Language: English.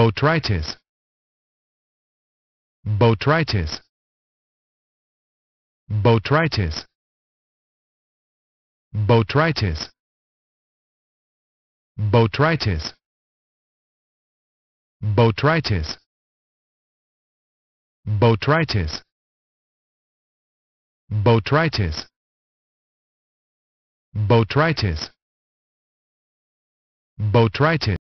Botrytis. Botrytis. Botrytis. Botrytis. Botrytis. Botrytis. Botrytis. Botrytis. Botrytis. Botrytis.